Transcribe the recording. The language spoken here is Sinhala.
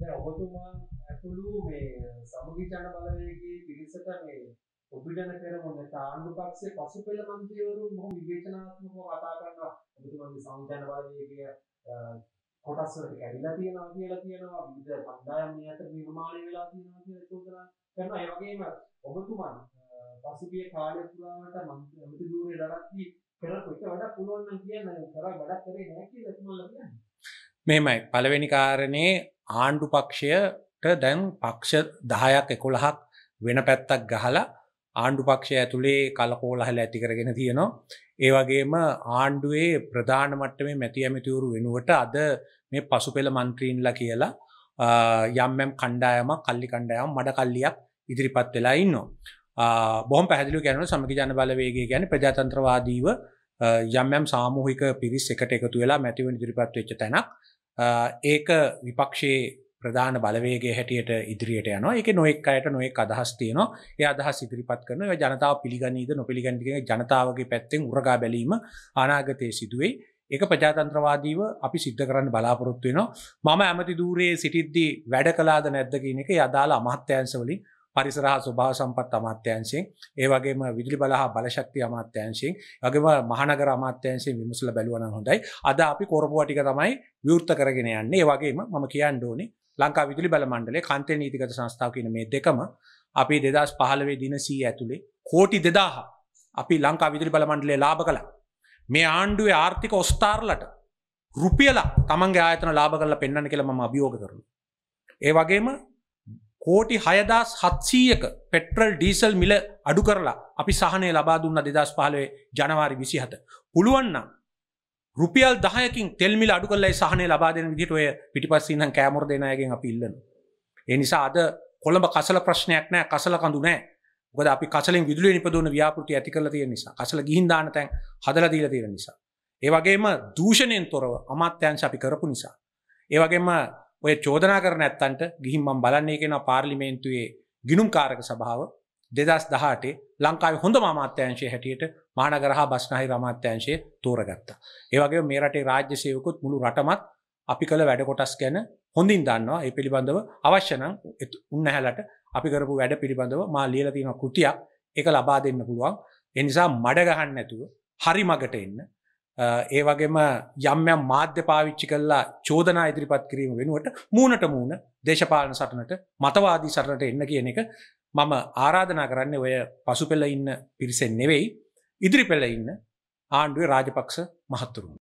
දැන් ඔබතුමා ඇතුළු මේ සමගි ජන බලවේගයේ පිරිසට මේ ඔබිඩන පෙරමුණ තාණ්ඩු පක්ෂයේ පසුපෙළ මන්ත්‍රීවරුන් බොහොම විවේචනාත්මකව කතා කරනවා ඔබතුමාගේ සංජාන බලවේගය කොටස් වලට කැඩිලා තියෙනවා කියලා කියනවා විවිධ කණ්ඩායම් මේ අතර නිර්මාණය වෙලා තියෙනවා කියලා චෝදනා කරනවා ඒ වගේම ඔබතුමා පසුගිය කාලය පුරාවට මන්ත්‍රී ධූරේ දරද්දී කරපු එක වඩා පුළුවන් නම් කියන්න කරා වැඩක් කරේ නැහැ කියලා තුමල්ලා කියන්නේ මෙහෙමයි පළවෙනි කාරණේ ආණ්ඩු පක්ෂයට දැන් පක්ෂ දහයක් එකොළහක් වෙන පැත්තක් ගහලා ආණ්ඩු පක්ෂය ඇතුළේ කලකෝලහල ඇති කරගෙන තියෙනවා. ඒ වගේම ආණ්ඩුවේ ප්‍රධාන මට්ටමේ මැති ඇමතිවරු වෙනුවට අද මේ පසුපෙළ මන්ත්‍රීන්ලා කියලා යම්මැම් කණ්ඩායමක් කල්ලි කණ්ඩායම් මඩ කල්ලියක් ඉදිරිපත් වෙලා ඉන්නවා. බොහොම පැහැදිලි ගැනු සමග ජන බලවේගේ ගැන ප්‍රජාතන්ත්‍රවාදීව යම්යම් සාමූහික පිරිස් එකට එකතු වෙලා මැතිව ඉදිරිපත් වෙච්ච තැනක් ඒක විපක්ෂයේ ප්‍රධාන බලවේගේ හැටියට ඉදිරියට යන එක නොෙක් අයට නොෙක් අදහස් තියන ඒ අදහස් ඉදිරිපත් කරන ජනතාව පිළිගනීද නොපිළිගන්ටිගේ ජනතාවගේ පැත්තෙන් උරගා බැලීම අනාගතය සිදුවේ ඒක ප්‍රජාතන්ත්‍රවාදීව අපි සිද්ධ කරන්න බලාපොරොත්තු වෙනවා මම ඇමති දූරයේ සිටිද්දී වැඩ කලාද නැද්ද කියන එක අදාලා අමහත්‍යන්සවලින් පරිසරහ ස්වභාව සම්පත් අමාත්‍යංශයෙන් ඒ වගේම විදුලි බල හා බලශක්ති අමාත්‍යංශයෙන් වගේම මහනගර අමාත්‍යංශයෙන් විමසලා බැලුවා නම් හොඳයි අද අපි කරපුවා ටික තමයි විවෘත කරගෙන යන්නේ ඒ වගේම මම කියන්න ඕනේ ලංකා විදුලි බල මණ්ඩලය කන්තේ නීතිගත සංස්ථාව කියන මේ දෙකම අපි 2015 දින 100 ඇතුලේ කෝටි 2000 අපි ලංකා විදුලි බල මණ්ඩලය ලාභ කළා මේ ආණ්ඩුවේ ආර්ථික ඔස්ථාරලට රුපියලා තමන්ගේ ආයතන ලාභ කරලා පෙන්වන්න කියලා මම අභියෝග කරනවා ඒ වගේම කෝටි හයදස් හත්සීයක පෙට්‍රල් ඩීසල් මිල අඩු කරලා අපි සහනය ලබා දුන්න දෙදස් පහලවේ ජනවාරි විසිහත. පුළුවන්න රුපියල් දහයකින් තෙල්මිල අඩු කල්ලයි සහනය ලබා දෙන විදිට ඔය පිටිපස්සීනම් කෑමර දෙනයගෙන් අපි ඉල්ලන. එනිසා අද කොළඹ කසල ප්‍රශ්නයක් නෑ කසල කඳු නෑ ගොද අපි කසලින් විදුල නිපදන ව්‍යාපෘති ඇති කරල තියෙන නිසා කසල ගිහින්දාන තැන් හදල දීල තියෙන නිසා. ඒවගේම දූෂණයෙන් තොරව අමාත්‍යංශ අපි කරපු නිසා. ඒවගේම ඔය චෝදනා කරන ඇත්තන්ට ගිහින් මම් බලන්නේ කෙන පාර්ලිමේන්තුවේ ගිනුම් කාරක සභාව දෙදස් දහටේ ලංකාව හොඳ මාත්‍යංශය හැටියට මානගරහා බස්නාහි රමාත්‍යංශය තෝරගත්තා. ඒවගේ මේ රටේ රාජ්‍ය සයකුත් මුළු රටමත් අපි කළ වැඩ කොටස් ගැන හොඳින් දන්නවා ඒ පිළිබඳව අවශ්‍යනං උන්නහැලට අපි කරපු වැඩ පිළිබඳව මා ලියලතින කෘතියක් එක ලබා දෙන්න පුළුවන් එනිසා මඩගහන්න නැතුව හරි මගට එන්න ඒ වගේම යම්යම් මාධ්‍ය පාවිච්චි කල්ලා චෝදනා ඉදිරිපත් කිරීම වෙනුවට මූනට මූුණ දේශපාලන සටනට මතවාදී සටනට එන්න කියන එක මම ආරාධනා කරන්න ඔය පසු පෙල්ල ඉන්න පිරිසෙන් නෙවෙයි ඉදිරි පෙළ ඉන්න ආණ්ඩුවේ රාජපක්ෂ මහත්තුරුන්.